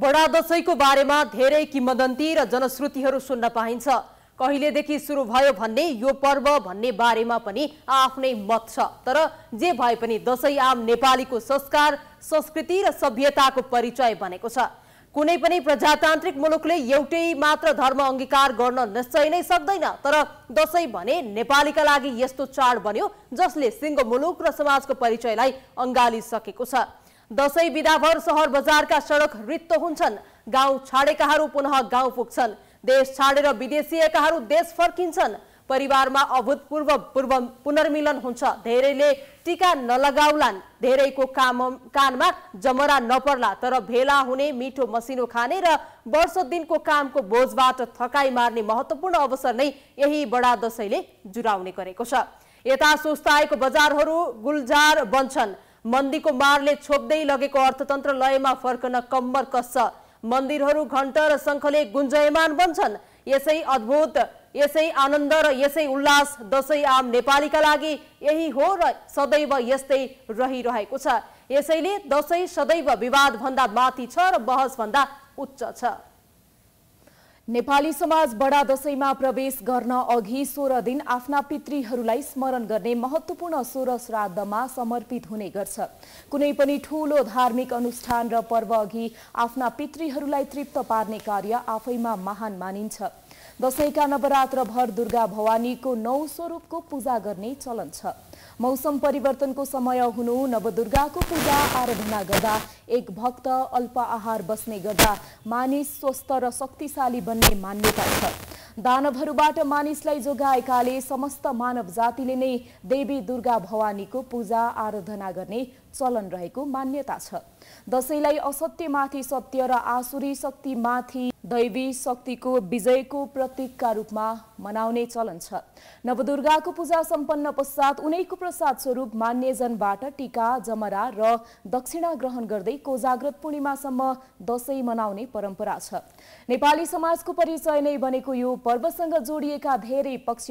बडा दशैंको बारेमा धेरै किम्बदन्ती र जनश्रुतिहरू सुन्न पाइन्छ कहिलेदेखि सुरु भयो भन्ने यो पर्व भन्ने बारेमा पनि आफ्नै मत छ तर जे भए पनि दसैँ आम नेपालीको संस्कार संस्कृति र सभ्यताको परिचय बनेको छ कुनै पनि प्रजातान्त्रिक मुलुकले एउटै मात्र धर्म अङ्गीकार गर्न निश्चय नै सक्दैन तर दसैँ भने नेपालीका लागि यस्तो चाड बन्यो जसले सिङ्गो मुलुक र समाजको परिचयलाई अङ्गालिसकेको छ दसैँ बिदाभर सहर बजारका सडक रित्तो हुन्छन् गाउँ छाडेकाहरू पुनः गाउँ पुग्छन् देश छाडेर विदेशिएकाहरू देश फर्किन्छन् परिवारमा अभूतपूर्व पूर्व पुनर्मिलन हुन्छ धेरैले टिका नलगाउलान् धेरैको काम कानमा जमरा नपर्ला तर भेला हुने मिठो मसिनो खाने र वर्ष दिनको कामको बोझबाट थकाई मार्ने महत्त्वपूर्ण अवसर नै यही बडा दसैँले जुराउने गरेको छ यता सुस्ताएको बजारहरू गुलजार बन्छन् मन्दीको मारले छोप्दै लगेको अर्थतन्त्र लयमा फर्कन कम्बर कस्छ मन्दिरहरू घण्ट र शङ्खले गुन्जयमान बन्छन् यसै अद्भुत यसै आनन्द र यसै उल्लास दसैँ आम नेपालीका लागि यही हो र सदैव यस्तै रहिरहेको छ यसैले दसैँ सदैव विवादभन्दा माथि छ र बहसभन्दा उच्च छ नेपाली समाज बडा दशैंमा प्रवेश गर्न अघि सोह्र दिन आफ्ना पितृहरूलाई स्मरण गर्ने महत्त्वपूर्ण सोह्र श्राद्धमा समर्पित हुने गर्छ कुनै पनि ठूलो धार्मिक अनुष्ठान र पर्व अघि आफ्ना पितृहरूलाई तृप्त पार्ने कार्य आफैमा महान मानिन्छ दसैँका नवरात्रभर दुर्गा भवानीको नौ स्वरूपको पूजा गर्ने चलन छ मौसम परिवर्तनको समय हुनु नवदुर्गाको पूजा आराधना गर्दा एक भक्त अल्प आहार बस्ने गर्दा मानिस स्वस्थ र शक्तिशाली बन्ने मान्यता छ दानवहरूबाट मानिसलाई जोगाएकाले समस्त मानव जातिले नै देवी दुर्गा भवानीको पूजा आराधना गर्ने चलन रहेको मान्यता छ दसैँलाई असत्यमाथि सत्य र आसुरी शक्तिमाथि दैवी शक्तिको विजयको प्रतीकका रूपमा मनाउने चलन छ नवदुर्गाको पूजा सम्पन्न पश्चात उनैको प्रसाद स्वरूप मान्यजनबाट टिका जमरा र दक्षिणा ग्रहण गर्दै कोजाग्रत पूर्णिमासम्म दसैँ मनाउने परम्परा छ नेपाली समाजको परिचय नै बनेको यो पर्वसँग जोडिएका धेरै पक्ष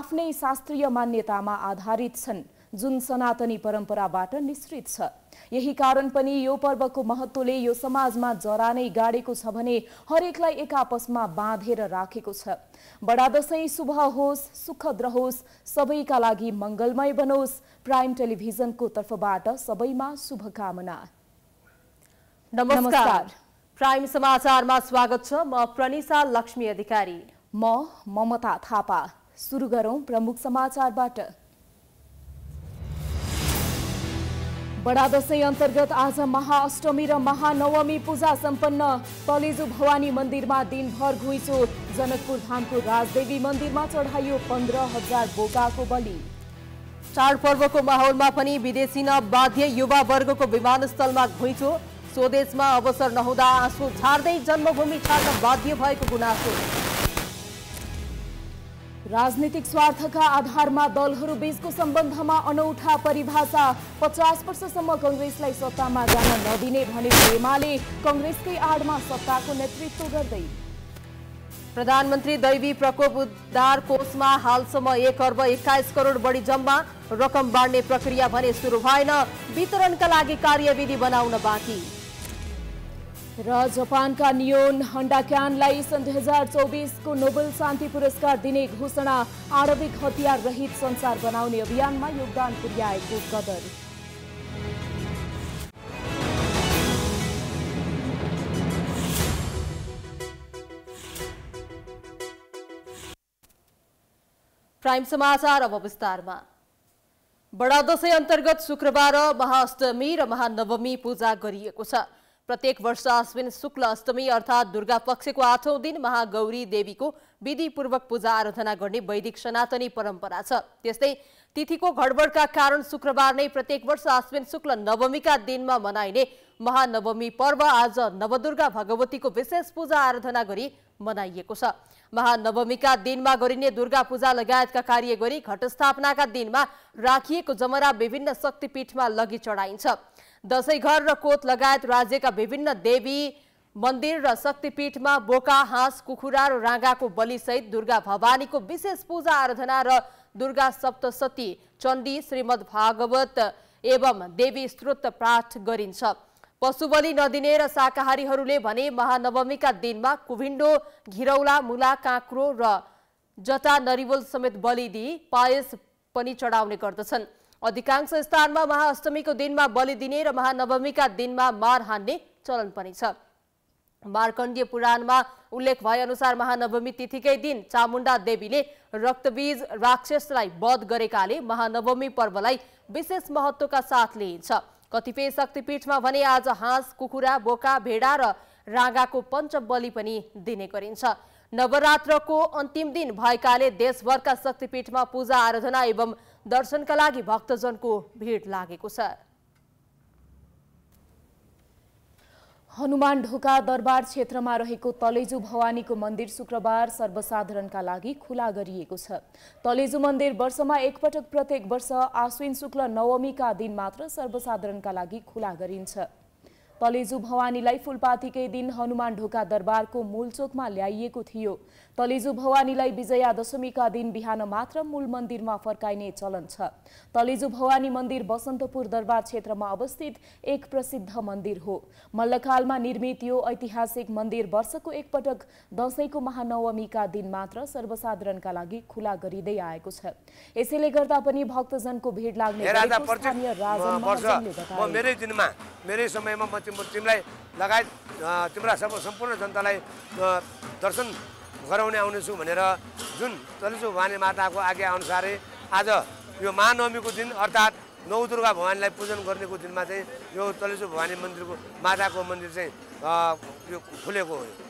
आफ्नै शास्त्रीय मान्यतामा आधारित छन् जुन सनातनी परम्पराबाट निश्रित छ यही कारण पनि यो पर्वको महत्वले यो समाजमा जरा नै गाडेको छ भने हरेकलाई एक आपसमा बाँधेर राखेको छ बडा दशैँ शुभ होस् सुखद रहोस् सबैका लागि मङ्गलमय बनोस् प्राइम टेलिभिजनको तर्फबाट सबैमा शुभकामना नमस्कार प्राइम समाचारमा स्वागत छ म प्रनिसा लक्ष्मी अधिकारी म ममता थापा सुरु गरौँ प्रमुख समाचारबाट बडा दशैं अन्तर्गत आज महाअष्टमी र महानवमी पूजा सम्पन्न तलेजु भवानी मन्दिरमा दिनभर घुइँचो जनकपुर धामको राजदेवी मन्दिरमा चढाइयो पन्ध्र हजार बोकाको बलि चाडपर्वको माहौलमा पनि विदेशी न बाध्य युवावर्गको विमानस्थलमा घुइँचो स्वदेशमा अवसर नहुँदा आँसु झार्दै जन्मभूमि छाड्न बाध्य भएको गुनासो राजनीतिक स्वार्थका आधारमा दलहरू बीचको सम्बन्धमा अनौठा परिभाषा पचास वर्षसम्म कङ्ग्रेसलाई सत्तामा जान नदिने भनेको एमाले कङ्ग्रेसकै आडमा सत्ताको नेतृत्व गर्दै प्रधानमन्त्री दैवी प्रकोप उद्धार कोषमा हालसम्म एक अर्ब एक्काइस करोड बढी जम्मा रकम बाँड्ने प्रक्रिया भने सुरु भएन वितरणका लागि कार्यविधि बनाउन बाँकी र जापानका नियोन हन्डाक्यानलाई सन् दुई हजार चौबिसको नोबेल शान्ति पुरस्कार दिने घोषणा आणविक हतियार रहित संसार बनाउने अभियानमा योगदान पुर्याएको कदर प्राइम समाचार अब विस्तारमा बडा दशैं अन्तर्गत शुक्रबार महाअष्टमी र महानवमी पूजा गरिएको छ प्रत्येक वर्ष अश्विन शुक्ल अष्टमी अर्थात् दुर्गा पक्षको आठौँ दिन महागौरी देवीको विधिपूर्वक पूजा आराधना गर्ने वैदिक सनातनी परम्परा छ त्यस्तै तिथिको घडबडका कारण शुक्रबार नै प्रत्येक वर्ष अश्विन शुक्ल नवमीका दिनमा मनाइने महानवमी पर्व आज नवदुर्गा भगवतीको विशेष पूजा आराधना गरी मनाइएको छ महानवमीका दिनमा गरिने दुर्गा पूजा लगायतका कार्य गरी घटस्थापनाका दिनमा राखिएको जमरा विभिन्न शक्तिपीठमा लगि चढाइन्छ दशैघर र कोत लगायत राज्यका विभिन्न देवी मन्दिर र शक्तिपीठमा बोका हाँस कुखुरा र राँगाको बलिसहित दुर्गा भवानीको विशेष पूजा आराधना र दुर्गा सप्तशती चण्डी श्रीमद् भागवत एवं देवी स्त्रोत पाठ गरिन्छ पशुबलि नदिने र शाकाहारीहरूले भने महानवमीका दिनमा कुभिन्डो घिरौला मुला काँक्रो र जटा नरिवल समेत बलि दिई पायस पनि चढाउने गर्दछन् अधिकांश स्थानमा महाअष्टमीको दिनमा बलि दिने र महानवमीका दिनमा मार हान्ने चलन पनि छ मार्कण्डीय पुराणमा उल्लेख भएअनुसार महानवमी तिथिकै दिन चामुण्डा देवीले रक्तबीज राक्षसलाई वध गरेकाले महानवमी पर्वलाई विशेष महत्त्वका साथ लिइन्छ कतिपय शक्तिपीठमा भने आज हाँस कुखुरा बोका भेडा र राँगाको पञ्चबली पनि दिने गरिन्छ नवरात्रको अन्तिम दिन भएकाले देशभरका शक्तिपीठमा पूजा आराधना एवं दर्शनका लागि भक्तजनको भिड लागेको छ हनुमान ढोका दरबार क्षेत्रमा रहेको तलेजु भवानीको मन्दिर शुक्रबार सर्वसाधारणका लागि खुला गरिएको छ तलेजु मन्दिर वर्षमा एकपटक प्रत्येक वर्ष आश्विन शुक्ल नवमीका दिन मात्र सर्वसाधारणका लागि खुला गरिन्छ तलेजु भवानीलाई फुलपातीकै दिन हनुमान ढोका दरबारको मूलचोकमा ल्याइएको थियो तलेजु भवानीलाई विजया दशमीका दिन बिहान मात्र मूल मन्दिरमा फर्काइने चलन छ तलेजु भवानी मन्दिर बसन्तपुर दरबार क्षेत्रमा अवस्थित एक प्रसिद्ध मन्दिर हो मल्लकालमा निर्मित यो ऐतिहासिक मन्दिर वर्षको एकपटक दशैंको महानवमीका दिन मात्र सर्वसाधारणका लागि खुला गरिँदै आएको छ यसैले गर्दा पनि भक्तजनको भिड लाग्ने मेरै समयमा म तिमीलाई लगायत तिम्रा सम्पूर्ण जनतालाई दर्शन गराउने आउनेछु भनेर जुन तलेसु भवानी माताको आज्ञा अनुसारै आज यो महानवमीको दिन अर्थात् नौ दुर्गा भवानीलाई पूजन गर्नेको दिनमा चाहिँ यो तलेसु भवानी मन्दिरको माताको मन्दिर चाहिँ यो खुलेको हो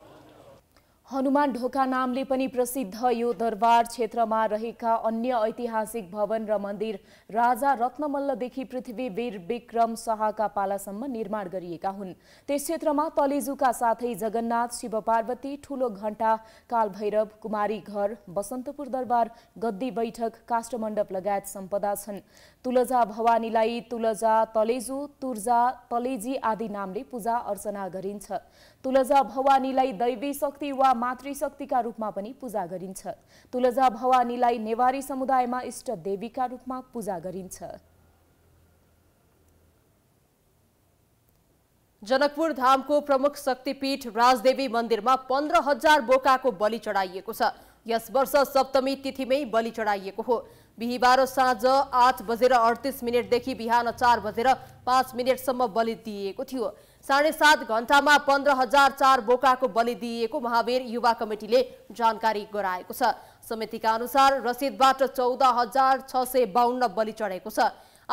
हनुमान ढोका नामले पनि प्रसिद्ध यो दरबार क्षेत्रमा रहेका अन्य ऐतिहासिक भवन र मन्दिर राजा रत्नमल्लदेखि पृथ्वी वीर विक्रम शाहका पालासम्म निर्माण गरिएका हुन् त्यस क्षेत्रमा तलेजुका साथै जगन्नाथ शिव पार्वती ठुलो घण्टा कालभैरव कुमारी घर बसन्तपुर दरबार गद्दी बैठक काष्ठमण्डप लगायत सम्पदा छन् तुलजा भवानीलाई तुलजा तलेजु तुर्जा तलेजी आदि नामले पूजा अर्चना गरिन्छ तुलजा भवानीलाई दैवी शक्ति वा मातृशक्तिका रूपमा पनि पूजा गरिन्छ तुलजा भवानीलाई नेवारी समुदायमा इष्ट देवीका रूपमा पूजा गरिन्छ जनकपुर धामको प्रमुख शक्तिपीठ राजदेवी मन्दिरमा पन्ध्र हजार बोकाको बलि चढाइएको छ यस वर्ष सप्तमी तिथिमै बलि चढाइएको हो बिहिबार साँझ आठ बजेर अडतिस मिनटदेखि बिहान चार बजेर पाँच मिनटसम्म बलि दिइएको थियो साढे सात घण्टामा पन्ध्र हजार चार बोकाको बलि दिइएको महावीर युवा कमिटीले जानकारी गराएको छ समितिका अनुसार रसिदबाट चौध हजार छ सय बाहन्न बलि चढेको छ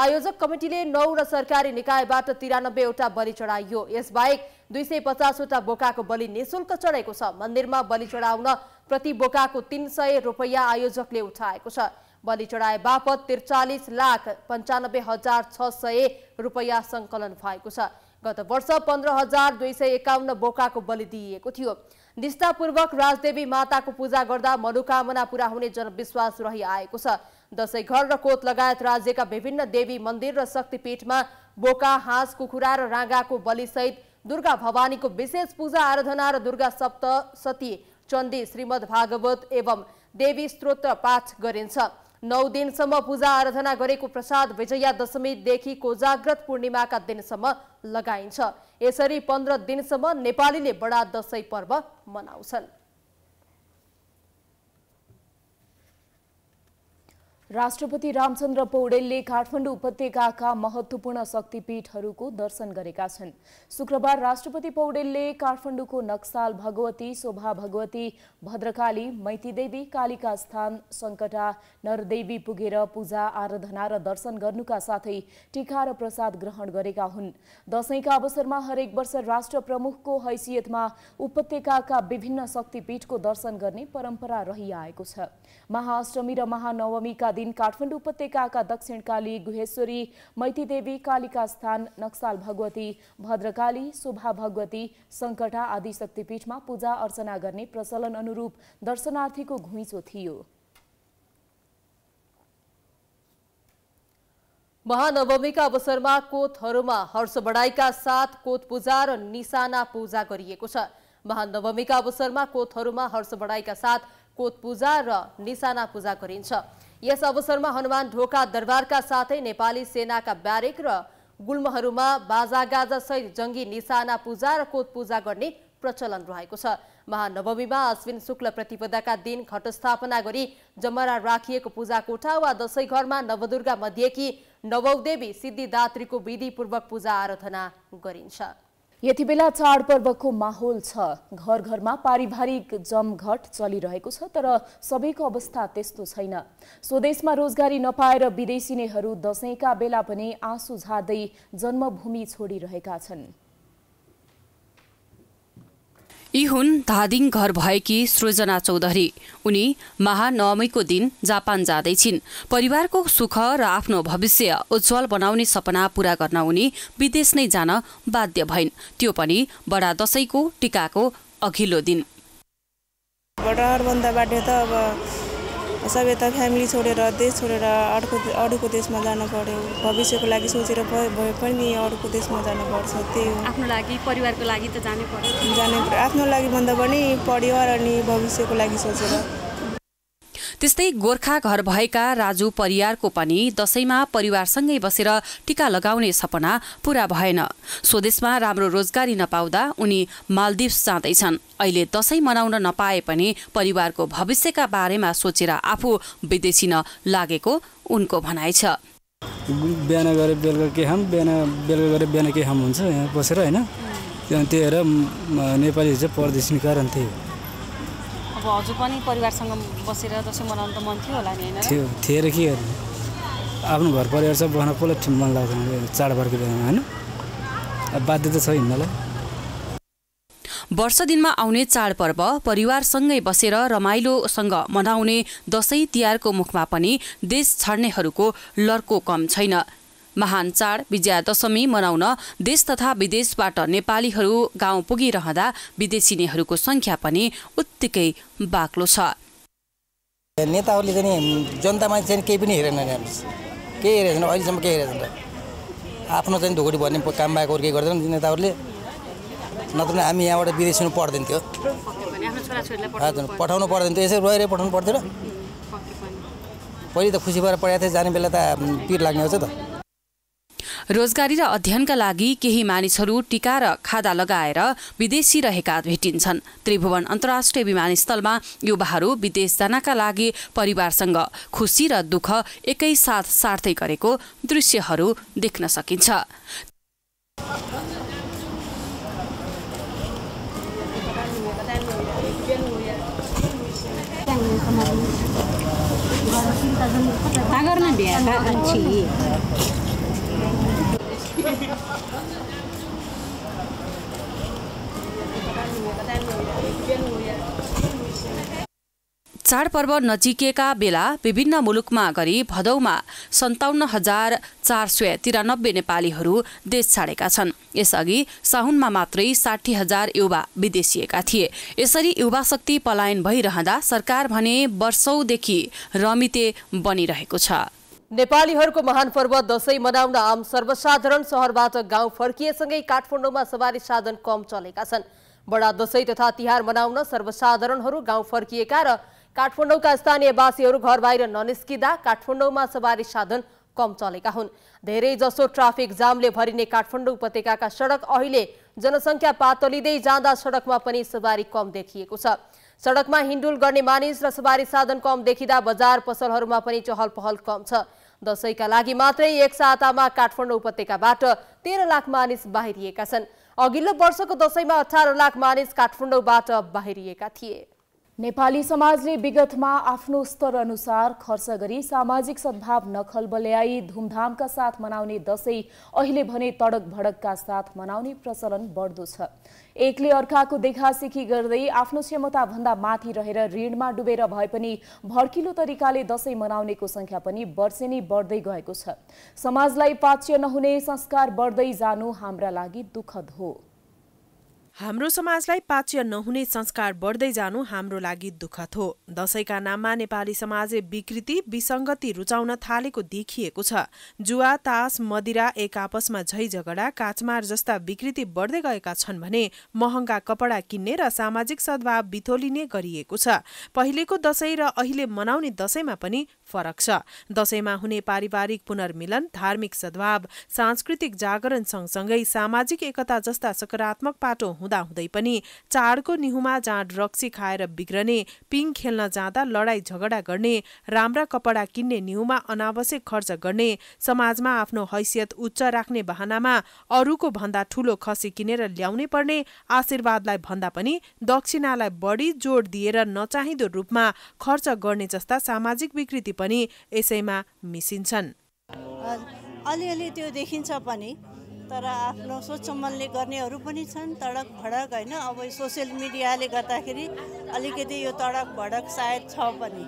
आयोजक कमिटीले नौ र सरकारी निकायबाट तिरानब्बेवटा बलि चढाइयो यसबाहेक दुई सय पचासवटा बोकाको बलि निशुल्क चढेको छ मन्दिरमा बलि चढाउन प्रति बोकाको तिन सय रुपैयाँ आयोजकले उठाएको छ बलि चढाए बापत त्रिचालिस लाख पन्चानब्बे हजार छ सय रुपैयाँ सङ्कलन भएको छ गत वर्ष पन्ध्र हजार दुई सय एकाउन्न बोकाको बलि दिइएको थियो निष्ठापूर्वक राजदेवी माताको पूजा गर्दा मनोकामना पूरा हुने जनविश्वास रहिआएको छ दसैँ घर र कोत लगायत राज्यका विभिन्न देवी मन्दिर र शक्तिपीठमा बोका हाँस कुखुरा र राँगाको बलिसहित दुर्गा भवानीको विशेष पूजा आराधना र दुर्गा सप्त सती चण्डी श्रीमद् भागवत एवं देवी स्तोत्र पाठ गरिन्छ नौ दिनसम्म पूजा आराधना गरेको प्रसाद विजया दशमीदेखि कोजाग्रत पूर्णिमाका दिनसम्म लगाइन्छ यसरी पन्ध्र दिनसम्म नेपालीले बडा दसैँ पर्व मनाउँछन् राष्ट्रपति रामचन्द्र पौडेलले काठमाडौँ उपत्यकाका महत्वपूर्ण शक्तिपीठहरूको दर्शन गरेका छन् शुक्रबार राष्ट्रपति पौडेलले काठमाडौँको नक्साल भगवती शोभा भगवती भद्रकाली मैतीदेवी कालिका स्थान सङ्कटा नरदेवी पुगेर पूजा आराधना र दर्शन गर्नुका साथै टिका र प्रसाद ग्रहण गरेका हुन् दशैंका अवसरमा हरेक वर्ष राष्ट्र प्रमुखको हैसियतमा उपत्यकाका विभिन्न शक्तिपीठको दर्शन गर्ने परम्परा रहिआएको छ महाअष्टमी र महानवमीका दिन काठमाडौँ उपत्यका दक्षिणकाली गुहेश्वरी मैतीदेवी कालिका स्थान नक्साल भगवती भद्रकाली शोभा भगवती सङ्कटा आदि शक्तिपीठमा पूजा अर्चना गर्ने प्रचलन अनुरूप दर्शनार्थीको घुइँचो थियो महानवमीका अवसरमा कोतहरूमा हर्ष बढाइका साथ कोत पूजा र निशाना पूजा गरिएको छ महानवमीका अवसरमा कोतहरूमा हर्ष बढाइका साथ कोत पूजा र निशाना पूजा गरिन्छ यस अवसरमा हनुमान ढोका दरबारका साथै नेपाली सेनाका ब्यारेक र गुल्महरूमा बाजागाजा सहित जङ्गी निशाना पूजा र कोत पूजा गर्ने प्रचलन रहेको छ महानवमीमा अश्विन शुक्ल प्रतिपदाका दिन घटस्थापना गरी जमरा राखिएको पूजा कोठा वा दसैँ घरमा नवदुर्गा मध्येकी नवौदेवी सिद्धिदात्रीको विधिपूर्वक पूजा आराधना गरिन्छ यति बेला चाडपर्वको माहौल छ घर घरमा पारिवारिक जमघट चलिरहेको छ तर सबैको अवस्था त्यस्तो छैन स्वदेशमा रोजगारी नपाएर विदेशिनेहरू दसैँका बेला पनि आँसु झाँदै जन्मभूमि छोडिरहेका छन् यी हुन् धादिङ घर भएकी सृजना चौधरी उनी महानवमीको दिन जापान जाँदैछिन् परिवारको सुख र आफ्नो भविष्य उज्जवल बनाउने सपना पूरा गर्न उनी विदेश नै जान बाध्य भइन् त्यो पनि बडा दसैँको टिकाको अघिल्लो दिन बडा त अब सबै त फ्यामिली छोडेर देश छोडेर अर्को अरूको देशमा जानु पऱ्यो भविष्यको लागि सोचेर भए पनि अरूको देशमा जानुपर्छ त्यही हो आफ्नो लागि परिवारको लागि त जानै पर्यो जानै पर्यो आफ्नो लागि भन्दा पनि परिवार अनि भविष्यको लागि सोचेर त्यस्तै गोर्खा घर भएका राजु परियारको पनि दसैँमा परिवारसँगै बसेर टिका लगाउने सपना पूरा भएन स्वदेशमा राम्रो रोजगारी नपाउँदा उनी मालदिप्स जाँदैछन् अहिले दशैं मनाउन नपाए पनि परिवारको भविष्यका बारेमा सोचेर आफू विदेशिन लागेको उनको भनाइ छ बिहान गरे बेलुका के खाम बिहान बेलुका गरे बिहान के खाम हुन्छ यहाँ बसेर होइन त्यही भएर नेपाली चाहिँ परदेशी कारण त्यही हो अब हजुर पनि परिवारसँग बसेर दसैँ मनाउनु त मन थियो होला नि होइन थियो र के गर्नु आफ्नो घर परिवार छ बस्न कसलाई मन लाग्दैन चाडबाडको बेलामा होइन अब बाध्यता छ हिँड्नलाई वर्ष दिनमा आउने चाडपर्व परिवारसँगै बसेर रमाइलोसँग मनाउने दसैँ तिहारको मुखमा पनि देश छाड्नेहरूको लर्को कम छैन महान चाड विजयादशमी मनाउन देश तथा विदेशबाट नेपालीहरू गाउँ पुगिरहँदा विदेशिनेहरूको संख्या पनि उत्तिकै बाक्लो छ नेताहरूले चाहिँ जनतामा चाहिँ केही पनि हेरेन केही हेरेको छैन अहिलेसम्म केही हेरेको छैन आफ्नो चाहिँ धुगुडी भन्ने काम भएको केही गर्दैन नेताहरूले नत्र हामी यहाँबाट विदेशिनु पर्दैन थियो हजुर पठाउनु पर्दैन थियो यसरी रोएर पठाउनु पर्थ्यो र पहिले त खुसी भएर पढाएको थिएँ जाने बेला त पिर लाग्ने हो त रोजगारी र अध्ययनका लागि केही मानिसहरू टिका र खादा लगाएर विदेशी रहेका भेटिन्छन् त्रिभुवन अन्तर्राष्ट्रिय विमानस्थलमा युवाहरू विदेश जानका लागि परिवारसँग खुसी र दुःख एकैसाथ सार्थै गरेको दृश्यहरू देख्न सकिन्छ चाडपर्व नजिकेका बेला विभिन्न मुलुकमा गरी भदौमा सन्ताउन्न हजार चार सय तिरानब्बे नेपालीहरू देश छाडेका छन् यसअघि साहुनमा मात्रै साठी हजार युवा विदेशिएका थिए यसरी युवा शक्ति पलायन भइरहँदा सरकार भने वर्षौंदेखि रमिते बनिरहेको छ नेपालीहरूको महान पर्व दसैँ मनाउन आम सर्वसाधारण सहरबाट गाउँ फर्किएसँगै काठमाडौँमा सवारी साधन कम चलेका छन् बडा दसैँ तथा तिहार मनाउन सर्वसाधारणहरू गाउँ फर्किएका र काठमाडौँका स्थानीयवासीहरू घर बाहिर ननिस्किँदा काठमाडौँमा सवारी साधन कम चलेका हुन् धेरै जसो ट्राफिक जामले भरिने काठमाडौँ उपत्यकाका सडक अहिले जनसङ्ख्या पातलिँदै जाँदा सडकमा पनि सवारी कम देखिएको छ सडकमा हिन्डुल गर्ने मानिस र सवारी साधन कम देखिँदा बजार पसलहरूमा पनि चहल पहल कम छ दसैँका लागि मात्रै एक सातामा काठमाडौँ उपत्यकाबाट तेह्र लाख मानिस बाहिरिएका छन् अघिल्लो वर्षको दसैँमा अठार लाख मानिस काठमाडौँबाट बाहिरिएका थिए नेपाली समाजले विगतमा आफ्नो स्तर अनुसार खर्च गरी सामाजिक सद्भाव नखलबल्याई धुमधामका साथ मनाउने दसैँ अहिले भने तडक भडकका साथ मनाउने प्रचलन बढ्दो छ एकले अर्काको देखासेखी गर्दै आफ्नो क्षमताभन्दा माथि रहेर ऋणमा डुबेर भए पनि भड्किलो तरिकाले दसैँ मनाउनेको सङ्ख्या पनि वर्षेनी बढ्दै गएको छ समाजलाई पाच्य नहुने संस्कार बढ्दै जानु हाम्रा लागि दुःखद हो हाम्रो समाजलाई पाच्य नहुने संस्कार बढ्दै जानु हाम्रो लागि दुःखद हो दसैँका नाममा नेपाली समाजले विकृति विसङ्गति रुचाउन थालेको देखिएको छ जुवा तास मदिरा एक आपसमा झै झगडा काचमार जस्ता विकृति बढ्दै गएका छन् भने महँगा कपडा किन्ने र सामाजिक सद्भाव बिथोलिने गरिएको छ पहिलेको दसैँ र अहिले मनाउने दसैँमा पनि फरक छ दशैंमा हुने पारिवारिक पुनर्मिलन धार्मिक सद्भाव सांस्कृतिक जागरण सँगसँगै सामाजिक एकता जस्ता सकारात्मक पाटो हुँदाहुँदै पनि चाडको निहुमा जाँड रक्सी खाएर बिग्रने पिङ खेल्न जाँदा लडाई झगडा गर्ने राम्रा कपडा किन्ने निहुमा अनावश्यक खर्च गर्ने समाजमा आफ्नो हैसियत उच्च राख्ने बहानामा अरूको भन्दा ठूलो खसी किनेर ल्याउनै पर्ने आशीर्वादलाई भन्दा पनि दक्षिणालाई बढी जोड दिएर नचाहिँदो रूपमा खर्च गर्ने जस्ता सामाजिक विकृति पनि यसैमा मिसिन्छन् अलिअलि त्यो देखिन्छ पनि तर आफ्नो स्वच्छ मनले गर्नेहरू पनि छन् तडक भडक होइन अब सोसियल मिडियाले गर्दाखेरि अलिकति यो तडक भडक सायद छ पनि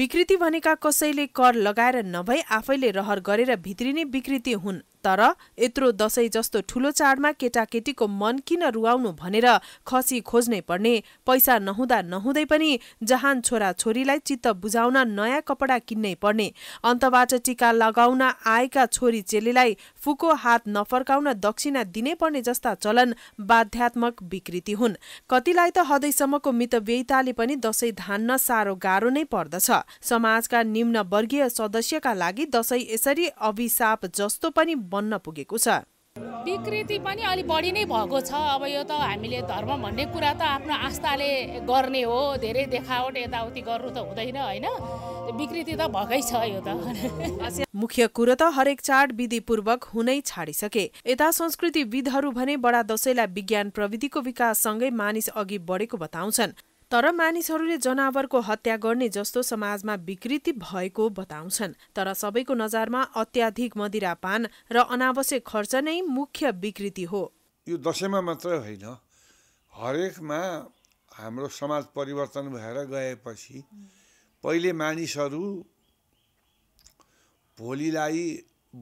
विकृति भनेका कसैले कर लगाएर नभई आफैले रहर गरेर भित्रिने विकृति हुन् तर यत्रो दसैँ जस्तो ठूलो चाडमा केटाकेटीको मन किन रुवाउनु भनेर खसी खोज्नै पर्ने पैसा नहुँदा नहुँदै पनि जहान छोरीलाई चित्त बुझाउन नयाँ कपडा किन्नै पर्ने अन्तबाट टिका लगाउन आएका छोरी चेलीलाई फुको हात नफर्काउन दक्षिणा दिनै पर्ने जस्ता चलन बाध्यात्मक विकृति हुन् कतिलाई त हदैसम्मको मितव्ययिताले पनि दसैँ धान्न साह्रो गाह्रो नै पर्दछ समाजका निम्न वर्गीय सदस्यका लागि दशैं यसरी अभिशाप जस्तो पनि बन्न पुगेको छ विकृति पनि अलिक बढी नै भएको छ अब यो त हामीले धर्म भन्ने कुरा त आफ्नो आस्थाले गर्ने हो धेरै देखावट यताउति गर्नु त हुँदैन होइन विकृति त भएकै छ यो त मुख्य कुरो त हरेक चाड विधिपूर्वक हुनै छाडिसके यता संस्कृतिविदहरू भने बडा दशैँलाई विज्ञान प्रविधिको विकाससँगै मानिस अघि बढेको बताउँछन् तर मानिसहरूले जनावरको हत्या गर्ने जस्तो समाजमा विकृति भएको बताउँछन् तर सबैको नजरमा अत्याधिक मदिरापान र अनावश्यक खर्च नै मुख्य विकृति हो यो दसैँमा मात्रै होइन हरेकमा हाम्रो समाज परिवर्तन भएर गएपछि पहिले मानिसहरू भोलिलाई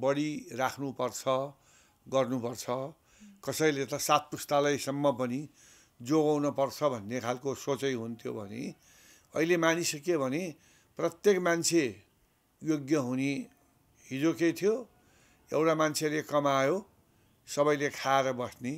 बढी राख्नुपर्छ गर्नुपर्छ कसैले त सात पुस्तालयसम्म पनि जोगाउनुपर्छ भन्ने खालको सोचै हुन्थ्यो भने अहिले मानिस के भने प्रत्येक मान्छे योग्य हुने हिजो के थियो एउटा मान्छेले कमायो सबैले खाएर बस्ने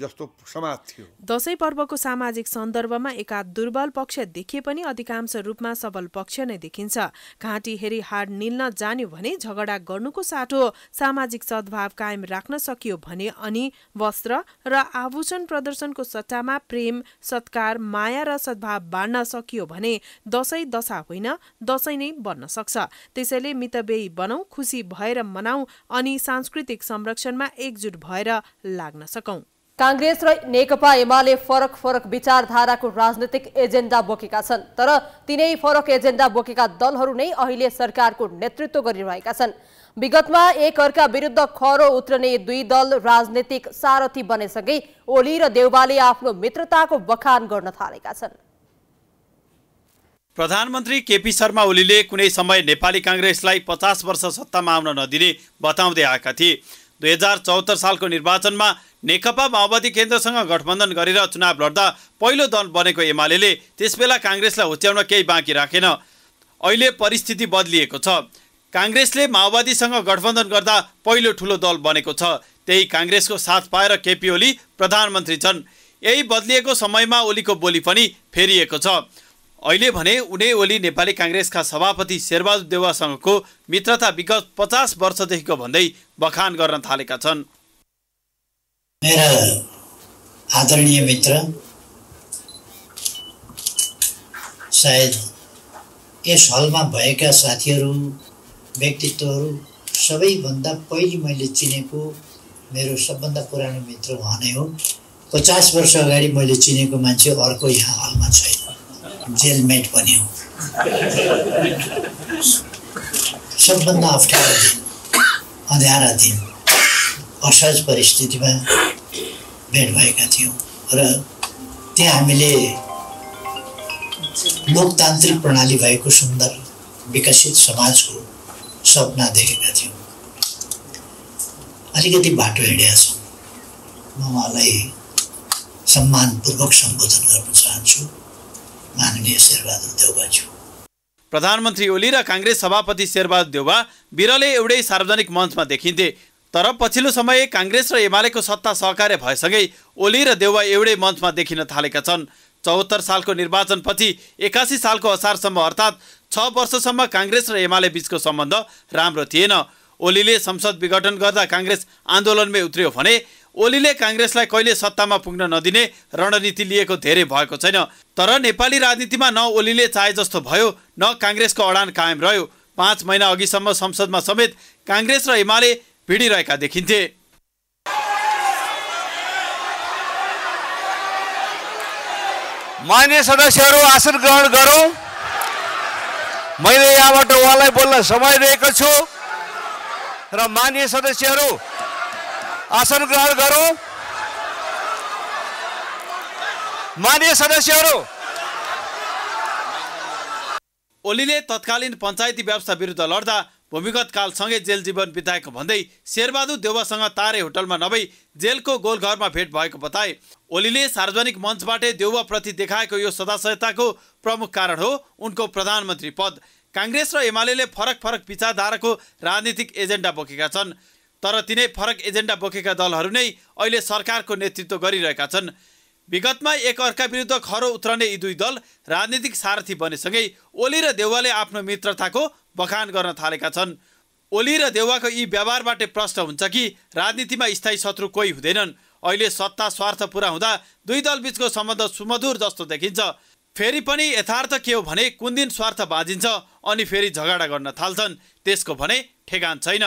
जस्तो समाज थियो दसैँ पर्वको सामाजिक सन्दर्भमा एका दुर्बल पक्ष देखिए पनि अधिकांश रूपमा सबल पक्ष नै देखिन्छ घाँटी हेरी हाड निल्न जान्यो भने झगडा गर्नुको साटो सामाजिक सद्भाव कायम राख्न सकियो भने अनि वस्त्र र आभूषण प्रदर्शनको सट्टामा प्रेम सत्कार माया र सद्भाव बाँड्न सकियो भने दसैँ दशा होइन दसैँ नै बन्न सक्छ त्यसैले मितव्ययी बनाऊ खुसी भएर मनाऊ अनि सांस्कृतिक संरक्षणमा एकजुट भएर लाग्न सकौँ काङ्ग्रेस र नेकपा एमाले फरक फरक विचारधाराको राजनैतिक एजेन्डा बोकेका छन् तर तिनै फरक एजेन्डा बोकेका दलहरू नै अहिले सरकारको नेतृत्व गरिरहेका छन् विगतमा एक अर्का विरुद्ध खरो उत्रने दुई दल राजनैतिक सारथी बनेसँगै ओली र देउबाले आफ्नो मित्रताको बखान गर्न थालेका छन् प्रधानमन्त्री केपी शर्मा ओलीले कुनै समय नेपाली काङ्ग्रेसलाई पचास वर्ष सत्तामा आउन नदिने बताउँदै आएका थिए दुई हजार चौहत्तर सालको निर्वाचनमा नेकपा माओवादी केन्द्रसँग गठबन्धन गरेर चुनाव लड्दा पहिलो दल बनेको एमाले त्यसबेला काङ्ग्रेसलाई होच्याउन केही बाँकी राखेन अहिले परिस्थिति बदलिएको छ काङ्ग्रेसले माओवादीसँग गठबन्धन गर्दा पहिलो ठुलो दल बनेको छ त्यही काङ्ग्रेसको साथ पाएर केपी ओली प्रधानमन्त्री छन् यही बदलिएको समयमा ओलीको बोली पनि फेरिएको छ अहिले भने उनी ओली नेपाली काङ्ग्रेसका सभापति शेरबहादुर देवासँगको मित्रता विगत पचास वर्षदेखिको भन्दै बखान गर्न थालेका छन् मेरा आदरणीय मित्र सायद यस हलमा भएका साथीहरू व्यक्तित्वहरू सबैभन्दा पहिले मैले चिनेको मेरो सबभन्दा पुरानो मित्र उहाँ नै हो पचास वर्ष अगाडि मैले चिनेको मान्छे अर्को यहाँ हलमा छैन जेलमेट पनि हो सबभन्दा अप्ठ्यारो दिन अँध्यारा दिन असहज परिस्थितिमा भेट भएका थियौँ र त्यहाँ हामीले लोकतान्त्रिक प्रणाली भएको सुन्दर विकसित समाजको सपना देखेका थियौँ अलिकति बाटो हिँडेका छौँ म उहाँलाई सम्मानपूर्वक सम्बोधन गर्न चाहन्छु माननीय शेरबहादुर देउबाज्यू प्रधानमन्त्री ओली र काङ्ग्रेस सभापति शेरबहादुर देउवा बिरले एउटै सार्वजनिक मञ्चमा देखिन्थे तर पछिल्लो समय काङ्ग्रेस र एमालेको सत्ता सहकार्य भएसँगै ओली र देउवा एउटै मञ्चमा देखिन थालेका छन् चौहत्तर सालको निर्वाचनपछि एकासी सालको असारसम्म अर्थात् छ वर्षसम्म काङ्ग्रेस र एमाले बीचको सम्बन्ध राम्रो थिएन ओलीले संसद विघटन गर्दा काङ्ग्रेस आन्दोलनमै उत्रियो भने ओलीले काङ्ग्रेसलाई कहिले सत्तामा पुग्न नदिने रणनीति लिएको धेरै भएको छैन तर नेपाली राजनीतिमा न ओलीले चाहे जस्तो भयो न काङ्ग्रेसको अडान कायम रह्यो पाँच महिना अघिसम्म संसदमा समेत काङ्ग्रेस र एमाले भिडिरहेका देखिन्थे मान्य सदस्यहरू आसन ग्रहण गरौँ मैले यहाँबाट उहाँलाई बोल्न समय दिएको छु र मान्य सदस्यहरू आसन ग्रहण गरौँ मान्य सदस्यहरू ओलीले तत्कालीन पञ्चायती व्यवस्था विरुद्ध लड्दा भूमिगत कालसँगै जेल जीवन बिताएको भन्दै शेरबहादुर देउवासँग तारे होटलमा नभई जेलको गोलघरमा भेट भएको बताए ओलीले सार्वजनिक मञ्चबाटै देउवाप्रति देखाएको यो सदाशयताको प्रमुख कारण हो उनको प्रधानमन्त्री पद काङ्ग्रेस र एमाले फरक फरक विचारधाराको राजनीतिक एजेन्डा बोकेका छन् तर तिनै फरक एजेन्डा बोकेका दलहरू नै अहिले सरकारको नेतृत्व गरिरहेका छन् विगतमा एकअर्का विरुद्ध खरो उत्रने यी दुई दल राजनीतिक सारथी बनेसँगै ओली र देउवाले आफ्नो मित्रताको बखान गर्न थालेका छन् ओली र देउवाको यी व्यवहारबाटै प्रश्न हुन्छ कि राजनीतिमा स्थायी शत्रु कोही हुँदैनन् अहिले सत्ता स्वार्थ पुरा हुँदा दुई दलबीचको सम्बन्ध सुमधुर जस्तो देखिन्छ फेरि पनि यथार्थ के हो भने कुन दिन स्वार्थ बाँझिन्छ अनि फेरि झगडा गर्न थाल्छन् त्यसको भने ठेगान छैन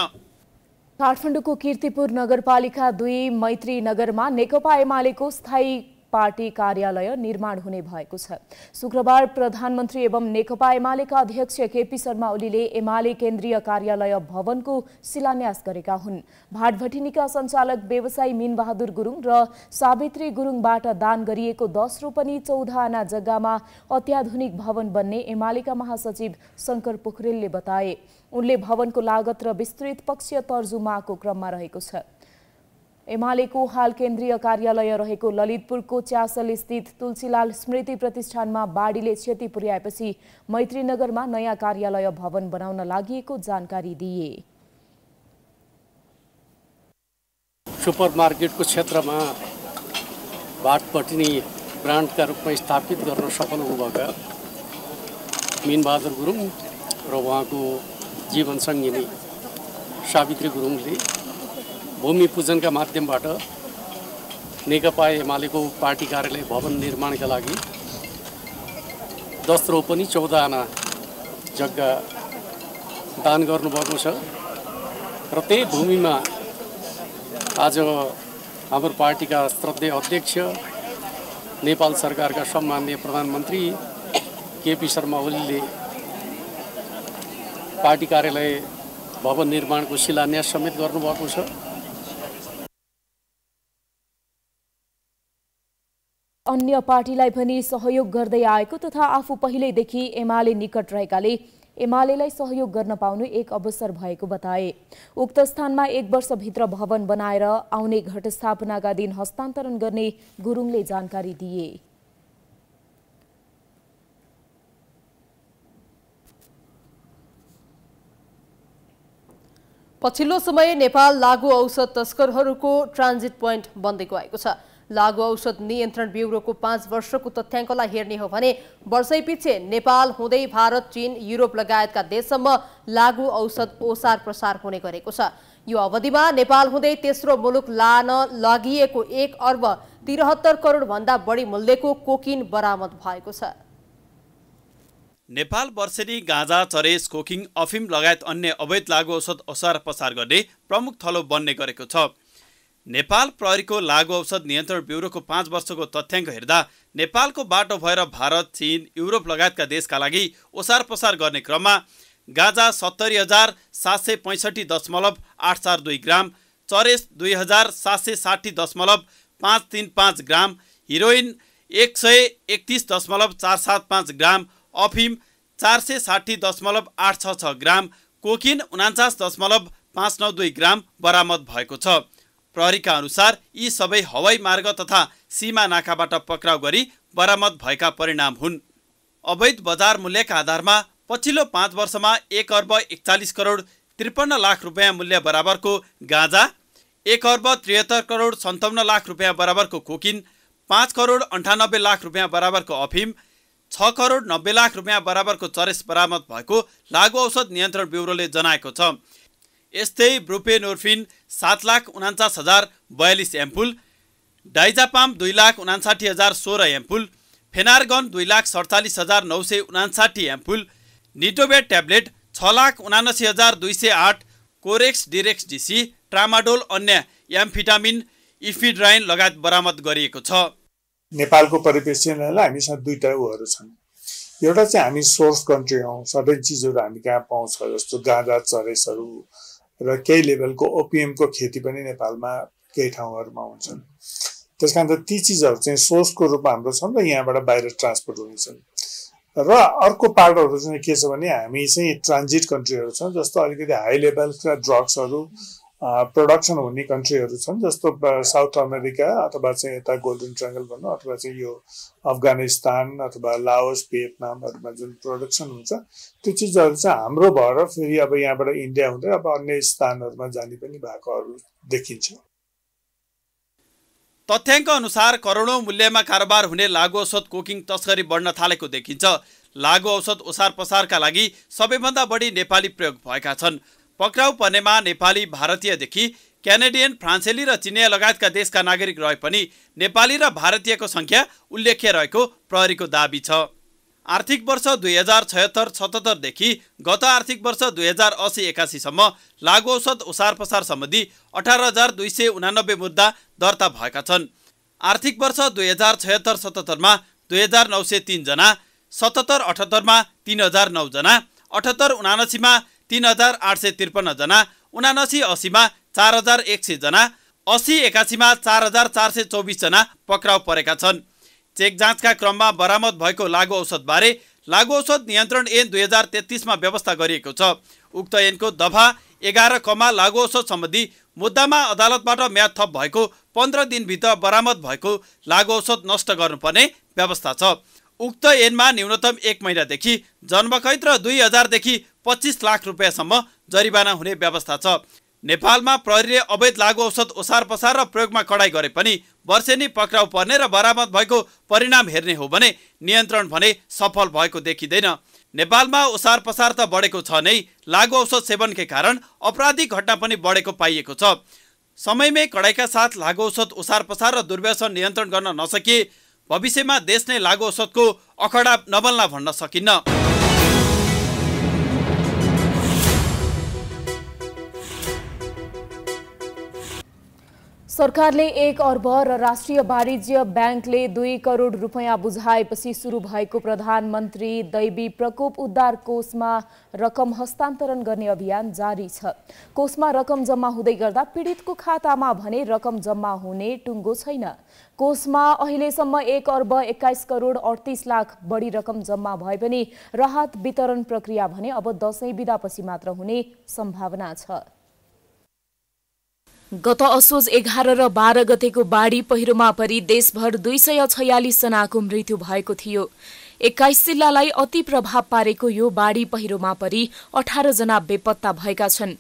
काठमाडौँको किर्तिपुर नगरपालिका दुई मैत्री नगरमा नेकपा एमालेको स्थायी पार्टी कार्यालय निर्माण हुने भएको छ शुक्रबार प्रधानमन्त्री एवं नेकपा एमालेका अध्यक्ष केपी शर्मा ओलीले एमाले केन्द्रीय कार्यालय भवनको शिलान्यास गरेका हुन् भाटभटिनीका सञ्चालक व्यवसायी मिनबहादुर गुरुङ र सावित्री गुरुङबाट दान गरिएको दस रोपनी चौध आना जग्गामा अत्याधुनिक भवन बन्ने एमालेका महासचिव शङ्कर पोखरेलले बताए उनले भवनको लागत र विस्तृत पक्षीय तर्जुमाको क्रममा रहेको छ एमालेको हाल केन्द्रीय कार्यालय रहेको ललितपुरको च्यासल स्थित तुलसीलाल स्मृति प्रतिष्ठानमा बाढीले क्षति पुर्याएपछि मैत्रीनगरमा नयाँ कार्यालय भवन बनाउन लागि जानकारी दिए सुपर मार्केटको क्षेत्रमा भाटपटिनी ब्रान्डका रूपमा स्थापित गर्न सफल हुनुभएका मिनबहादुर गुरुङ र उहाँको जीवन सङ्गिनी सावित्री गुरुङले भूमि भूमिपूजनका माध्यमबाट नेकपा एमालेको पार्टी कार्यालय भवन निर्माणका लागि दस पनि चौध आना जग्गा दान गर्नुभएको छ र त्यही भूमिमा आज हाम्रो पार्टीका श्रद्धेय अध्यक्ष नेपाल सरकारका सम्माननीय प्रधानमन्त्री केपी शर्मा ओलीले पार्टी कार्यालय भवन निर्माणको शिलान्यास समेत गर्नुभएको छ अन्य पार्टीलाई पनि सहयोग गर्दै आएको तथा आफू पहिल्यैदेखि एमाले निकट रहेकाले एमालेलाई सहयोग गर्न पाउनु एक अवसर भएको बताए उक्त स्थानमा एक वर्षभित्र भवन बनाएर आउने घटस्थापनाका दिन हस्तान्तरण गर्ने गुरुङले जानकारी दिए पछिल्लो समय नेपाल लागु औषध तस्करहरूको ट्रान्जिट पोइन्ट बन्दै गएको छ लागु औषध नियन्त्रण ब्युरोको पाँच वर्षको तथ्याङ्कलाई हेर्ने हो भने वर्षै पछि नेपाल हुँदै भारत चीन युरोप लगायतका देशसम्म लागु औषध ओसार प्रसार हुने गरेको छ यो अवधिमा नेपाल हुँदै तेस्रो मुलुक लान लगिएको एक अर्ब त्रिहत्तर करोडभन्दा बढी मूल्यको कोकिन बरामद भएको छ नेपाल वर्षेनी गाँजा चरेस कोकिङ अफिम लगायत अन्य अवैध लागु औषध ओसार पसार गर्ने प्रमुख थलो बन्ने गरेको छ नेपाल प्रहरीको लागु औषध नियन्त्रण ब्युरोको पाँच वर्षको तथ्याङ्क हेर्दा नेपालको बाटो भएर भारत चीन युरोप लगायतका देशका लागि ओसार पसार गर्ने क्रममा गाजा सत्तरी हजार सात सय पैँसठी दशमलव आठ चार दुई ग्राम चरेस दुई हजार सात सय साठी दशमलव पाँच तिन पाँच ग्राम हिरोइन एक सय एकतिस दशमलव चार सात पाँच ग्राम अफिम चार सय साठी दशमलव आठ छ छ ग्राम कोकिन उनान्चास दशमलव पाँच नौ दुई ग्राम बरामद भएको छ प्रहरीका अनुसार यी सबै हवाई मार्ग तथा सीमा नाकाबाट पक्राउ गरी बरामद भएका परिणाम हुन् अवैध बजार मूल्यका आधारमा पछिल्लो पाँच वर्षमा एक अर्ब एकचालिस करोड त्रिपन्न लाख रुपियाँ मूल्य बराबरको गाँजा एक अर्ब त्रिहत्तर करोड सन्ताउन्न लाख रुपियाँ बराबरको कोकिन पाँच करोड अन्ठानब्बे लाख रुपियाँ बराबरको अफिम छ करोड नब्बे लाख रुपियाँ बराबरको चरेस बरामद भएको लागु औषध नियन्त्रण ब्युरोले जनाएको छ यस्तै ब्रुपेनोर्फिन सात लाख उनान्चास हजार बयालिस एम्पुल डाइजापाम दुई लाख उनासाठी हजार सोह्र एम्पुल फेनारगन दुई लाख सडचालिस हजार नौ सय उनासाठी एम्पुल निटोबेट ट्याब्लेट छ लाख उनासी हजार दुई सय आठ कोरेक्स डिरेक्स डिसी ट्रामाडोल अन्य एम्फिटामिन इफिड्राइन लगायत बरामद गरिएको छ नेपालको परिवेशमा हामीसँग दुईवटा उहरू छन् एउटा चाहिँ हामी सोर्स कन्ट्री हौँ सबै चिजहरू हामी कहाँ पाउँछ जस्तो गाँदा चरेसहरू र केही लेभलको ओपिएमको खेती पनि नेपालमा केही ठाउँहरूमा हुन्छन् त्यस कारण त ती चिजहरू चाहिँ सोर्सको रूपमा हाम्रो छन् र यहाँबाट बाहिर ट्रान्सपोर्ट हुनेछन् र अर्को पार्टहरू चाहिँ के छ भने हामी चाहिँ ट्रान्जिट कन्ट्रीहरू छौँ जस्तो अलिकति हाई लेभलका ड्रग्सहरू प्रडक्सन हुने कन्ट्रीहरू छन् जस्तो साउथ अमेरिका अथवा चाहिँ यता गोल्डन ट्राङ्गल भनौँ अथवा चाहिँ यो अफगानिस्तान अथवा लाओस भियतनामहरूमा जुन प्रडक्सन हुन्छ त्यो चिजहरू चाहिँ हाम्रो भएर फेरि अब यहाँबाट इन्डिया हुँदै अब अन्य स्थानहरूमा जाने पनि भएकोहरू देखिन्छ तथ्याङ्क अनुसार करोडौँ मूल्यमा कारोबार हुने लागु औषध कोकिङ तस्करी बढ्न थालेको देखिन्छ लागु औषध ओसार पसारका लागि सबैभन्दा बढी नेपाली प्रयोग भएका छन् पक्राउ पर्नेमा नेपाली भारतीयदेखि क्यानेडियन फ्रान्सेली र चिनिया लगायतका देशका नागरिक रहे पनि नेपाली र भारतीयको सङ्ख्या उल्लेख्य रहेको प्रहरीको दावी छ आर्थिक वर्ष दुई हजार छयत्तर छत्तरदेखि गत आर्थिक वर्ष दुई हजार असी एकासीसम्म लागु औषध ओसार पसार सम्बन्धी अठार हजार दुई सय उनानब्बे मुद्दा दर्ता भएका छन् आर्थिक वर्ष दुई हजार छयत्तर सतहत्तरमा दुई हजार नौ सय तिनजना सतहत्तर अठहत्तरमा तिन हजार नौजना अठहत्तर उनासीमा तिन हजार आठ सय त्रिपन्नजना उनासी असीमा चार हजार एक सय जना असी एकासीमा चार हजार चार सय चौबिसजना पक्राउ परेका छन् चेक जाँचका क्रममा बरामद भएको लागु औषधबारे लागु औषध नियन्त्रण ऐन दुई हजार तेत्तिसमा व्यवस्था गरिएको छ उक्त ऐनको दफा एघार कमा लागु औषध सम्बन्धी मुद्दामा अदालतबाट म्याद थप भएको पन्ध्र दिनभित्र बरामद भएको लागु औषध नष्ट गर्नुपर्ने व्यवस्था छ उक्त ऐनमा न्यूनतम एक महिनादेखि जन्मखैत र दुई हजारदेखि पच्चिस लाख रुपियाँसम्म जरिवाना हुने व्यवस्था छ नेपालमा प्रहरीले अवैध लागु औषध ओसार पसार र प्रयोगमा कडाई गरे पनि वर्षेनी पक्राउ पर्ने र बरामद भएको परिणाम हेर्ने हो भने नियन्त्रण भने सफल भएको देखिँदैन नेपालमा ओसार पसार त बढेको छ नै लागु औषध सेवनकै कारण अपराधिक घटना पनि बढेको पाइएको छ समयमै कडाइका साथ लागु औषध ओसार पसार र दुर्व्यसन नियन्त्रण गर्न नसकिए भविष्यमा देश नै लागु औषधको अखडा नबल्न भन्न सकिन्न सरकारले एक अर्ब र राष्ट्रिय वाणिज्य ब्याङ्कले दुई करोड रुपियाँ बुझाएपछि सुरु भएको प्रधानमन्त्री दैवी प्रकोप उद्धार कोषमा रकम हस्तान्तरण गर्ने अभियान जारी छ कोषमा रकम जम्मा हुँदै गर्दा पीडितको खातामा भने रकम जम्मा हुने टुङ्गो छैन कोषमा अहिलेसम्म एक अर्ब एक्काइस करोड अडतिस लाख बढी रकम जम्मा भए पनि राहत वितरण प्रक्रिया भने अब दसैँ बिदापछि मात्र हुने सम्भावना छ गत असोज एघार र बाह्र गतेको बाढी पहिरोमा परि देशभर दुई सय छयालिस जनाको मृत्यु भएको थियो एक्काइस जिल्लालाई अति प्रभाव पारेको यो बाढी पहिरोमा परि अठार जना बेपत्ता भएका छन्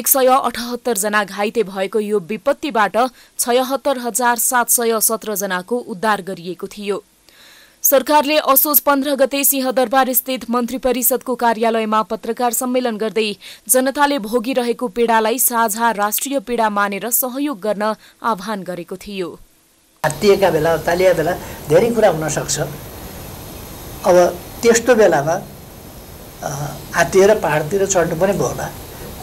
एक सय अठहत्तर जना घाइते भएको यो विपत्तिबाट छयहत्तर हजार सात सय सत्रजनाको उद्धार गरिएको थियो सरकारले असोज पन्ध्र गते सिंहदरबार स्थित मन्त्री परिषदको कार्यालयमा पत्रकार सम्मेलन गर्दै जनताले भोगिरहेको पीडालाई साझा राष्ट्रिय पीडा मानेर सहयोग गर्न आह्वान गरेको थियो हात्तिएका बेला तालिया बेला धेरै कुरा हुनसक्छ अब त्यस्तो बेलामा हात्तिएर पहाडतिर चढ्नु पनि भयो होला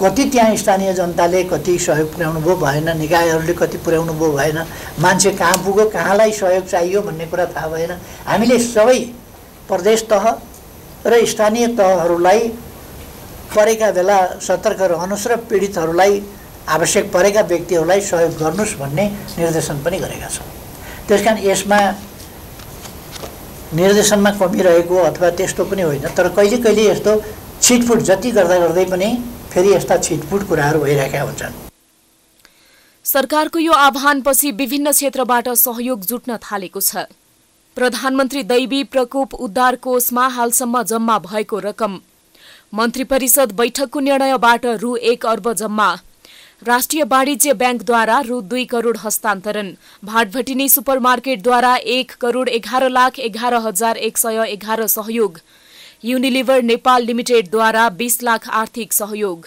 कति त्यहाँ स्थानीय जनताले कति सहयोग पुर्याउनु भयो भएन निकायहरूले कति पुर्याउनु भयो भएन मान्छे कहाँ पुग्यो कहाँलाई सहयोग चाहियो भन्ने कुरा थाहा भएन हामीले सबै प्रदेश तह र स्थानीय तहहरूलाई परेका बेला सतर्क रहनुहोस् र पीडितहरूलाई आवश्यक परेका व्यक्तिहरूलाई सहयोग गर्नुहोस् भन्ने निर्देशन पनि गरेका छौँ त्यस कारण यसमा निर्देशनमा कमी रहेको अथवा त्यस्तो पनि होइन तर कहिले कहिले यस्तो छिटफुट जति गर्दा गर्दै पनि फेरि यस्ता छिटपुट कुराहरू भइरहेका हुन्छन् सरकारको यो आह्वानपछि विभिन्न क्षेत्रबाट सहयोग जुट्न थालेको छ प्रधानमन्त्री दैवी प्रकोप उद्धार कोषमा हालसम्म जम्मा भएको रकम मन्त्री परिषद बैठकको निर्णयबाट रु एक अर्ब जम्मा राष्ट्रिय वाणिज्य ब्याङ्कद्वारा रु दुई करोड हस्तान्तरण भाटभटिनी सुपरमार्केटद्वारा एक करोड एघार लाख एघार हजार एक सय एघार सहयोग युनिलिभर नेपाल लिमिटेडद्वारा बीस लाख आर्थिक सहयोग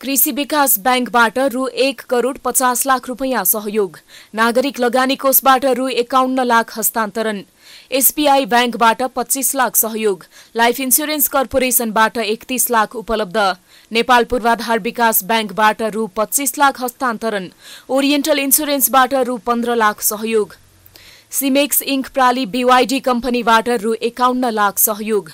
कृषि विकास ब्याङ्कबाट रु एक करोड पचास लाख रुपियाँ सहयोग नागरिक लगानी कोषबाट रु एकाउन्न लाख हस्तान्तरण एसपीआई ब्याङ्कबाट पच्चिस लाख सहयोग लाइफ इन्सुरेन्स कर्पोरेसनबाट एकतिस लाख उपलब्ध नेपाल पूर्वाधार विकास ब्याङ्कबाट रु पच्चिस लाख हस्तान्तरण ओरिएन्टल इन्सुरेन्सबाट रु पन्ध्र लाख सहयोग सिमेक्स इन्क प्राली बिवाइडी कम्पनीबाट रु एकाउन्न लाख सहयोग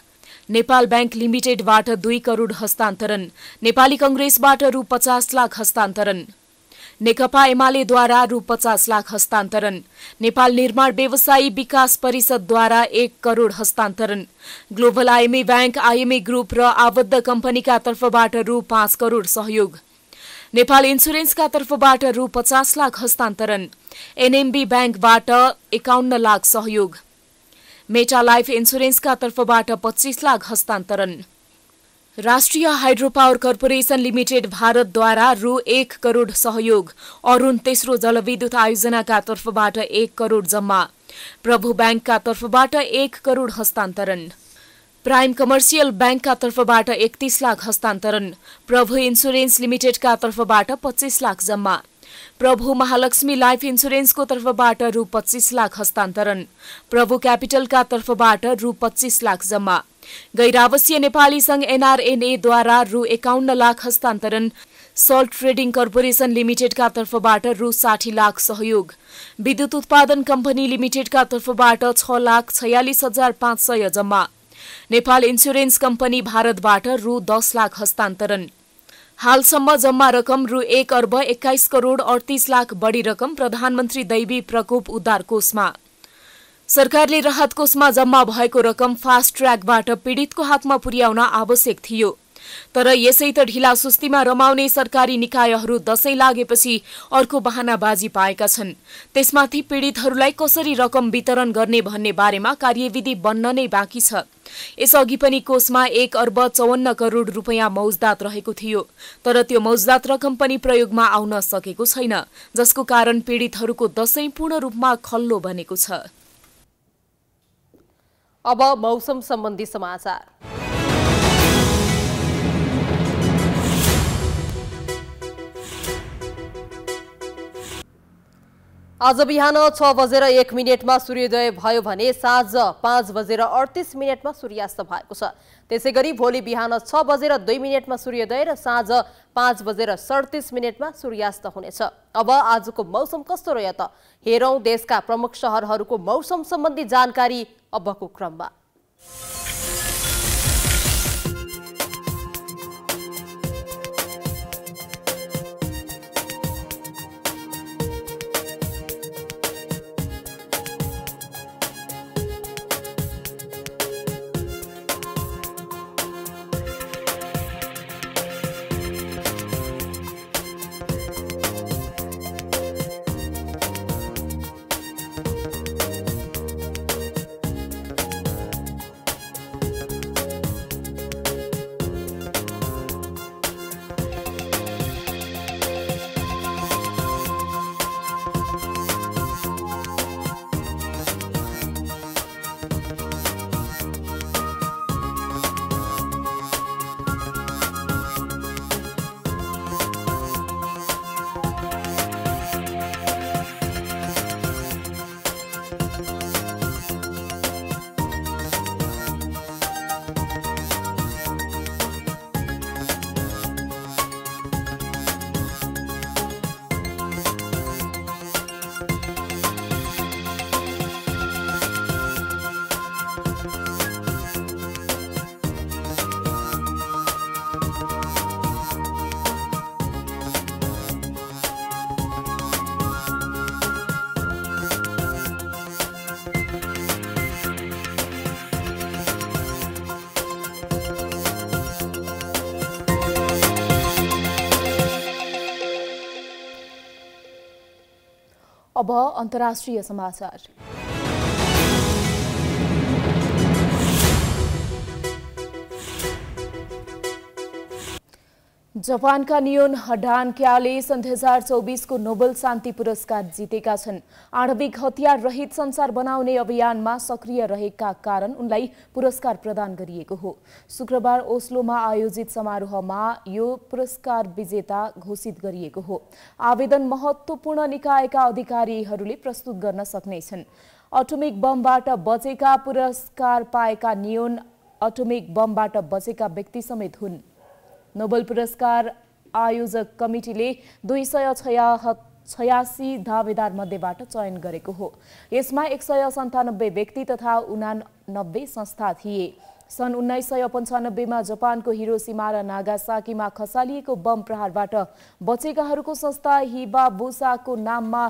नेपाल ब्याङ्क लिमिटेडबाट दुई करोड हस्तान्तरण नेपाली कंग्रेसबाट रु पचास लाख हस्तान्तरण नेकपा एमालेद्वारा रु पचास लाख हस्तान्तरण नेपाल निर्माण व्यवसायी विकास परिषदद्वारा एक करोड हस्तान्तरण global IME bank IME group र आबद्ध कम्पनीका तर्फबाट रु पाँच करोड सहयोग नेपाल इन्सुरेन्सका तर्फबाट रु पचास लाख हस्तान्तरण एनएमबी ब्याङ्कबाट एकाउन्न लाख सहयोग मेटा लाइफ इन्सुरेन्सका तर्फबाट पच्चिस लाख हस्तान्तरण राष्ट्रिय हाइड्रो पावर कर्पोरेसन लिमिटेड भारतद्वारा रु एक करोड सहयोग अरूण तेस्रो जलविद्युत आयोजनाका तर्फबाट एक करोड जम्मा प्रभु ब्याङ्कका तर्फबाट एक करोड हस्तान्तरण प्राइम कमर्सियल ब्याङ्कका तर्फबाट एकतिस लाख हस्तान्तरण प्रभु इन्सुरेन्स लिमिटेडका तर्फबाट पच्चिस लाख जम्मा प्रभु महालक्ष्मी लाइफ इन्सुरेन्सको तर्फबाट रु पच्चिस लाख हस्तान्तरण प्रभु क्यापिटलका तर्फबाट रु पच्चिस लाख जम्मा गैरावसीय नेपाली संघ एनआरएनएद्वारा रु एकाउन्न लाख हस्तान्तरण सल्ट ट्रेडिङ कर्पोरेसन लिमिटेडका तर्फबाट रु साठी लाख सहयोग विद्युत उत्पादन कम्पनी लिमिटेडका तर्फबाट छ लाख छयालिस हजार पाँच सय जम्मा नेपाल इन्सुरेन्स कम्पनी भारतबाट रु दस लाख हस्तान्तरण हालसम्म जम्मा रकम रु एक अर्ब एक्काइस करोड़ अडतिस लाख बढी रकम प्रधानमन्त्री दैवी प्रकोप उद्धार कोषमा सरकारले राहत कोषमा जम्मा भएको रकम फास्ट ट्र्याकबाट पीड़ितको हातमा पुर्याउन आवश्यक थियो तर यसै त ढिला सुस्तीमा रमाउने सरकारी निकायहरू दशैं लागेपछि अर्को बहानाबाजी पाएका छन् त्यसमाथि पीडितहरूलाई कसरी रकम वितरण गर्ने भन्ने बारेमा कार्यविधि बन्न नै बाँकी छ यसअघि पनि कोषमा एक अर्ब चौवन्न करोड रुपियाँ मौजदात रहेको थियो तर त्यो मौजदात रकम पनि प्रयोगमा आउन सकेको छैन जसको कारण पीडितहरूको दशैं पूर्ण रूपमा खल्लो बनेको छ अब मौसम सम्बन्धी समाचार आज बिहान छ बजेर एक मिनटमा सूर्योदय भयो भने साँझ पाँच बजेर अडतिस मिनटमा सूर्यास्त भएको छ त्यसै गरी भोलि बिहान छ बजेर दुई मिनटमा सूर्योदय र साँझ पाँच बजेर सडतिस मिनटमा सूर्यास्त हुनेछ अब आजको मौसम कस्तो रह्यो त हेरौँ देशका प्रमुख सहरहरूको मौसम सम्बन्धी जानकारी अबको क्रममा अब अन्तर्राष्ट्रिय समाचार जापानका नियोन हडान क्याले सन् दुई हजार चौबिसको नोबेल शान्ति पुरस्कार जितेका छन् आणविक हतियार रहित संसार बनाउने अभियानमा सक्रिय रहेका कारण उनलाई पुरस्कार प्रदान गरिएको हो शुक्रबार ओस्लोमा आयोजित समारोहमा यो पुरस्कार विजेता घोषित गरिएको हो आवेदन महत्त्वपूर्ण निकायका अधिकारीहरूले प्रस्तुत गर्न सक्नेछन् अटोमिक बमबाट बचेका पुरस्कार पाएका नियोन अटोमिक बमबाट बचेका व्यक्ति समेत हुन् नोबेल पुरस्कार आयोजक कमिटीले दुई सय छया छयासी मध्येबाट चयन गरेको हो यसमा एक सय सन्तानब्बे व्यक्ति तथा उनानब्बे संस्था थिए सन् उन्नाइस सय पन्चानब्बेमा जापानको हिरोसीमा र नागासाकीमा खसालिएको बम प्रहारबाट बचेकाहरूको संस्था हिबा बोसाको नाममा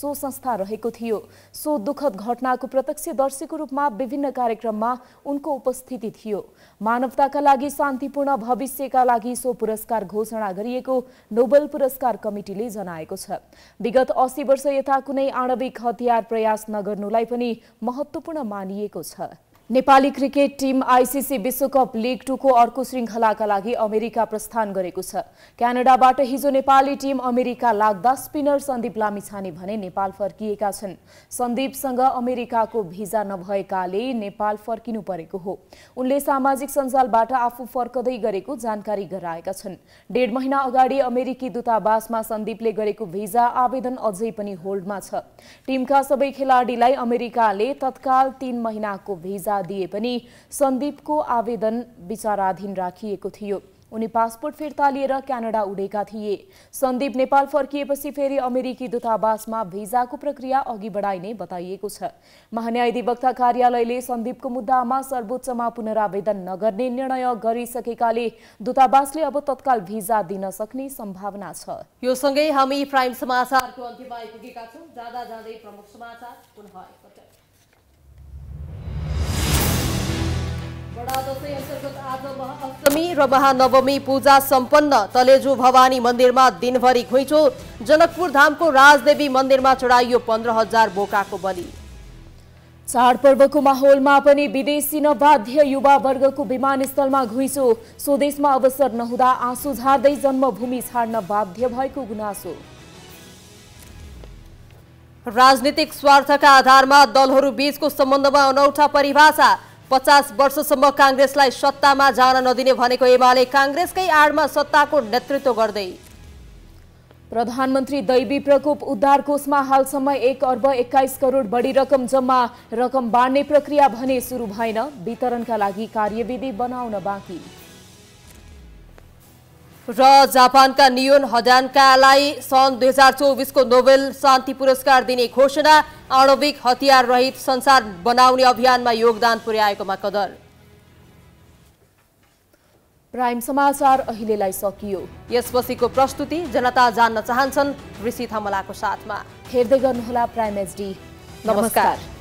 सो संस्था रहेको थियो सो दुःखद घटनाको प्रत्यक्षदर्शीको रूपमा विभिन्न कार्यक्रममा उनको उपस्थिति थियो मानवताका लागि शान्तिपूर्ण भविष्यका लागि सो पुरस्कार घोषणा गरिएको नोबेल पुरस्कार कमिटीले जनाएको छ विगत अस्सी वर्ष यता कुनै आणविक हतियार प्रयास नगर्नुलाई पनि महत्त्वपूर्ण मानिएको छ नेपाली क्रिकेट टिम आइसिसी विश्वकप लिग टूको अर्को श्रृङ्खलाका लागि अमेरिका प्रस्थान गरेको छ क्यानाडाबाट हिजो नेपाली टिम अमेरिका लाग्दा स्पिनर सन्दीप लामिछाने भने नेपाल फर्किएका छन् सन्दीपसँग अमेरिकाको भिजा नभएकाले नेपाल फर्किनु परेको हो उनले सामाजिक सञ्जालबाट आफू फर्कदै गरेको जानकारी गराएका छन् डेढ महिना अगाडि अमेरिकी दूतावासमा सन्दीपले गरेको भिजा आवेदन अझै पनि होल्डमा छ टिमका सबै खेलाडीलाई अमेरिकाले तत्काल तीन महिनाको भिजा भिसा दिए पनि सन्दीपको आवेदन विचाराधीन राखिएको थियो उनी पासपोर्ट फिर्ता लिएर क्यानाडा उडेका थिए सन्दीप नेपाल फर्किएपछि फेरि अमेरिकी दूतावासमा भिजाको प्रक्रिया अघि बढाइने बताइएको छ महान्यायाधिवक्ता कार्यालयले सन्दीपको मुद्दामा सर्वोच्चमा पुनरावेदन नगर्ने निर्णय गरिसकेकाले दूतावासले अब तत्काल भिजा दिन सक्ने सम्भावना छ यो सँगै हामी प्राइम समाचारको अन्त्यमा आइपुगेका छौँ प्रमुख समाचार पुनः अष्टमी र महानवमी पूजा सम्पन्न तलेजु भवानी मन्दिरमा दिनभरि घुइचो जनकपुर धामको राजदेवी मन्दिरमा चढाइयो पन्ध्र हजार बोकाको बलि चाडपर्वको माहौलमा पनि विदेशी नबाध्य बाध्य वर्गको विमानस्थलमा घुइचो स्वदेशमा अवसर नहुँदा आँसु झार्दै जन्मभूमि छाड्न बाध्य भएको गुनासो राजनीतिक स्वार्थका आधारमा दलहरू बीचको सम्बन्धमा अनौठा परिभाषा पचास वर्षसम्म काङ्ग्रेसलाई सत्तामा जान नदिने भनेको एमाले काङ्ग्रेसकै आडमा सत्ताको नेतृत्व गर्दै प्रधानमन्त्री दैवी प्रकोप उद्धार कोषमा हालसम्म एक अर्ब एक्काइस करोड बढी रकम जम्मा रकम बाँड्ने प्रक्रिया भने सुरु भएन वितरणका लागि कार्यविधि बनाउन बाँकी र जापानका नियोन हजानकालाई सन् दुई हजार चौबिसको नोबेल शान्ति पुरस्कार दिने घोषणा आणविक हतियार रहित संसार बनाउने अभियानमा योगदान पुर्याएकोमा कदर प्राइम समाचार अहिलेलाई सकियो यसपछिको प्रस्तुति जनता जान्न चाहन्छन् ऋषि थमलाको साथमा हेर्दै गर्नुहोला प्राइम एचडी नमस्कार, नमस्कार।